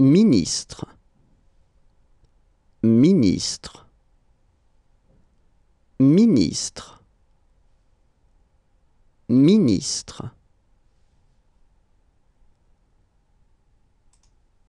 ministre, ministre, ministre, ministre.